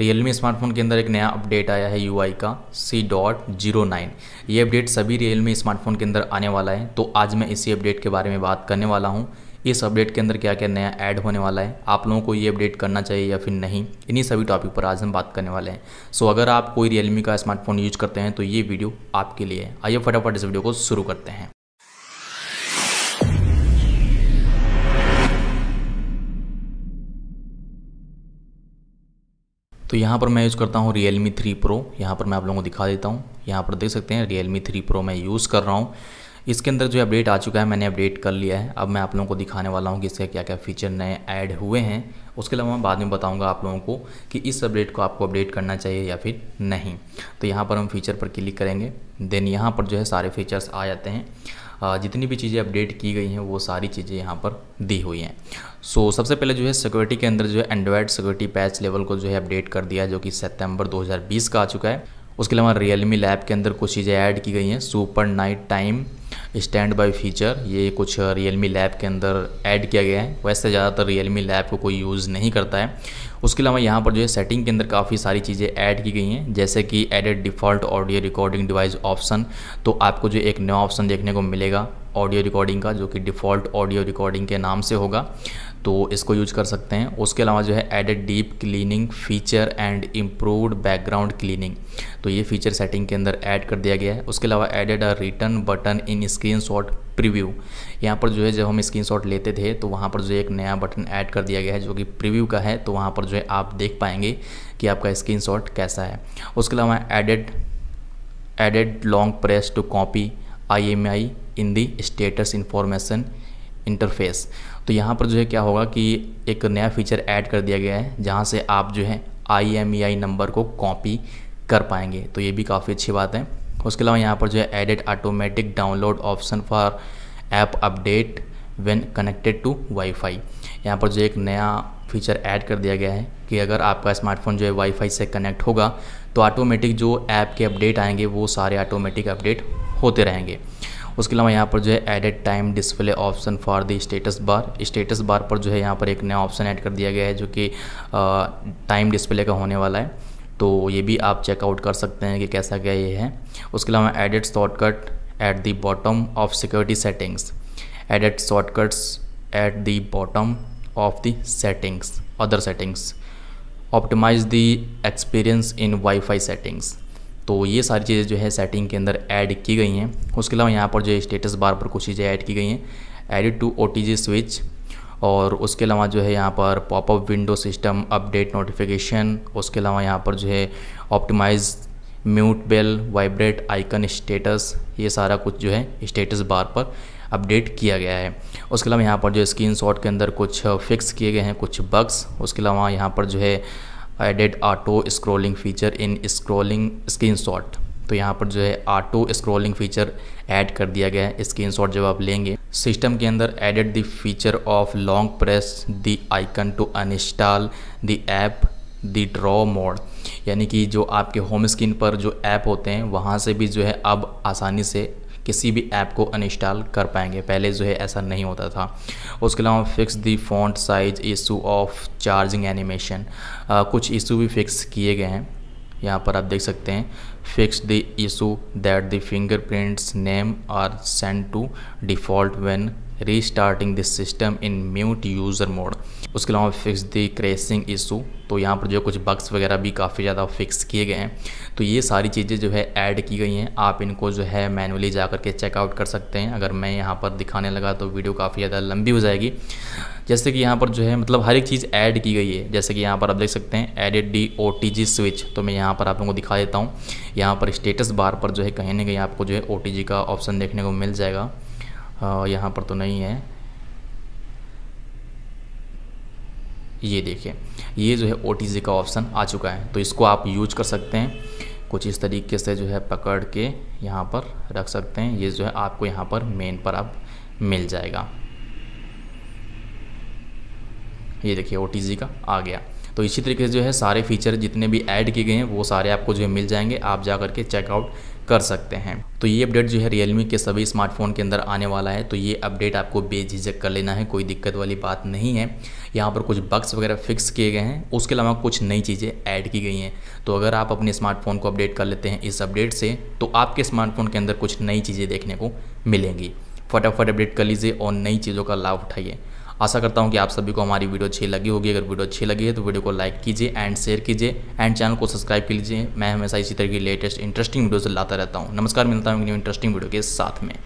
Realme smartphone के अंदर एक नया अपडेट आया है यूआई का सी डॉट जीरो नाइन ये अपडेट सभी रियलमी स्मार्टफोन के अंदर आने वाला है तो आज मैं इसी अपडेट के बारे में बात करने वाला हूँ इस अपडेट के अंदर क्या क्या नया ऐड होने वाला है आप लोगों को ये अपडेट करना चाहिए या फिर नहीं इन्हीं सभी टॉपिक पर आज हम बात करने वाले हैं सो so, अगर आप कोई रियलमी का स्मार्टफोन यूज करते हैं तो ये वीडियो आपके लिए है आइए फटाफट इस वीडियो को शुरू करते हैं तो यहाँ पर मैं यूज़ करता हूँ रियल मी थ्री प्रो यहाँ पर मैं आप लोगों को दिखा देता हूँ यहाँ पर देख सकते हैं रियल मी थ्री प्रो मैं यूज़ कर रहा हूँ इसके अंदर जो अपडेट आ चुका है मैंने अपडेट कर लिया है अब मैं आप लोगों को दिखाने वाला हूँ कि इसके क्या क्या फ़ीचर नए ऐड हुए हैं उसके अलावा मैं बाद में बताऊंगा आप लोगों को कि इस अपडेट को आपको अपडेट करना चाहिए या फिर नहीं तो यहाँ पर हम फीचर पर क्लिक करेंगे देन यहाँ पर जो है सारे फीचर्स आ जाते हैं जितनी भी चीज़ें अपडेट की गई हैं वो सारी चीज़ें यहाँ पर दी हुई हैं सो so, सबसे पहले जो है सिक्योरिटी के अंदर जो है एंड्रॉयड सिक्योरिटी पैच लेवल को जो है अपडेट कर दिया जो कि सितंबर 2020 का आ चुका है उसके अलावा रियलमी लैब के अंदर कुछ चीज़ें ऐड की गई हैं super night time standby feature ये कुछ रियल मी लैब के अंदर ऐड किया गया है वैसे ज़्यादातर रियल मी लैब को कोई यूज़ नहीं करता है उसके अलावा यहाँ पर जो है सेटिंग के अंदर काफ़ी सारी चीज़ें ऐड की गई हैं जैसे कि added default audio recording device option तो आपको जो एक नया ऑप्शन देखने को मिलेगा ऑडियो रिकॉर्डिंग का जो कि डिफ़ॉल्ट ऑडियो रिकॉर्डिंग के नाम से होगा तो इसको यूज कर सकते हैं उसके अलावा जो है added deep cleaning feature and improved background cleaning तो ये फीचर सेटिंग के अंदर ऐड कर दिया गया है उसके अलावा added a return button in screenshot preview यहाँ पर जो है जब हम स्क्रीन शॉट लेते थे तो वहाँ पर जो है एक नया बटन ऐड कर दिया गया है जो कि प्रीव्यू का है तो वहाँ पर जो है आप देख पाएंगे कि आपका स्क्रीन शॉट कैसा है उसके अलावा added added long press to copy I M I in the status information interface तो यहाँ पर जो है क्या होगा कि एक नया फीचर ऐड कर दिया गया है जहाँ से आप जो है I M E I number को कॉपी कर पाएंगे तो ये भी काफ़ी अच्छी बात है उसके अलावा यहाँ पर जो है edit automatic download option for app update when connected to wifi यहाँ पर जो एक नया फीचर ऐड कर दिया गया है कि अगर आपका स्मार्टफोन जो है वाईफाई से कनेक्ट होगा तो ऑटोमेटिक जो ऐप के अपडेट आएंगे वो सारे ऑटोमेटिक अपडेट होते रहेंगे उसके अलावा यहाँ पर जो है added time display option for the status bar status bar पर जो है यहाँ पर एक नया ऑप्शन ऐड कर दिया गया है जो कि टाइम डिस्प्ले का होने वाला है तो ये भी आप चेकआउट कर सकते हैं कि कैसा क्या ये है उसके अलावा added shortcut at the bottom of security settings added shortcuts at the bottom of the settings other settings optimise the experience in wifi settings तो ये सारी चीज़ें जो है सेटिंग के अंदर ऐड की गई हैं उसके अलावा यहाँ पर जो है स्टेटस बार पर कुछ चीज़ें ऐड की गई हैं एडिट टू ओ स्विच और उसके अलावा जो है यहाँ पर popup window system update notification उसके अलावा यहाँ पर जो है optimise mute bell vibrate icon status ये सारा कुछ जो है स्टेटस बार पर अपडेट किया गया है उसके अलावा यहाँ पर जो स्क्रीन शॉट के अंदर कुछ फिक्स किए गए हैं कुछ बग्स उसके अलावा यहाँ पर जो है added auto scrolling feature in scrolling screenshot तो यहाँ पर जो है ऑटो स्क्रोलिंग फीचर ऐड कर दिया गया है शॉट जब आप लेंगे सिस्टम के अंदर added the feature of long press the icon to uninstall the app the draw mode यानी कि जो आपके होम स्क्रीन पर जो ऐप होते हैं वहाँ से भी जो है अब आसानी से किसी भी ऐप को अनइंस्टॉल कर पाएंगे पहले जो है ऐसा नहीं होता था उसके अलावा fix the font size issue of charging animation कुछ इशू भी फिक्स किए गए हैं यहाँ पर आप देख सकते हैं fix the issue that the fingerprints name are sent to default when restarting the system in mute user mode उसके अलावा फिक्स द क्रेसिंग इशू तो यहाँ पर जो कुछ बक्स वगैरह भी काफ़ी ज़्यादा फिक्स किए गए हैं तो ये सारी चीज़ें जो है ऐड की गई हैं आप इनको जो है मैनुअली जा कर के चेकआउट कर सकते हैं अगर मैं यहाँ पर दिखाने लगा तो वीडियो काफ़ी ज़्यादा लंबी हो जाएगी जैसे कि यहाँ पर जो है मतलब हर एक चीज़ ऐड की गई है जैसे कि यहाँ पर आप देख सकते हैं added D O T G switch तो मैं यहाँ पर आप लोगों को दिखा देता हूँ यहाँ पर स्टेटस बार पर जो है कहीं ना कहीं आपको जो है ओ टी जी का ऑप्शन देखने को मिल जाएगा यहाँ पर तो नहीं है ये देखिए ये जो है ओ टी जी का ऑप्शन आ चुका है तो इसको आप यूज कर सकते हैं कुछ इस तरीके से जो है पकड़ के यहाँ पर रख सकते हैं ये जो है आपको यहाँ पर मेन पर अब मिल जाएगा ये देखिए ओ का आ गया तो इसी तरीके से जो है सारे फीचर जितने भी ऐड किए गए हैं वो सारे आपको जो है मिल जाएंगे आप जा करके चेकआउट कर सकते हैं तो ये अपडेट जो है रियलमी के सभी स्मार्टफोन के अंदर आने वाला है तो ये अपडेट आपको बेझिझक कर लेना है कोई दिक्कत वाली बात नहीं है यहाँ पर कुछ बक्स वगैरह फिक्स किए गए हैं उसके अलावा कुछ नई चीज़ें ऐड की गई हैं तो अगर आप अपने स्मार्टफोन को अपडेट कर लेते हैं इस अपडेट से तो आपके स्मार्टफोन के अंदर कुछ नई चीज़ें देखने को मिलेंगी फटाफट अपडेट कर लीजिए और नई चीज़ों का लाभ उठाइए आशा करता हूँ कि आप सभी को हमारी वीडियो अच्छी लगी होगी अगर वीडियो अच्छी लगी है तो वीडियो को लाइक कीजिए एंड शेयर कीजिए एंड चैनल को सब्सक्राइब कीजिए लीजिए मैं हमेशा इसी तरह की लेटेस्ट इंटरेस्टिंग वीडियोज़ लाता रहता हूँ नमस्कार मिलता हूँ इंटरेस्टिंग वीडियो के साथ में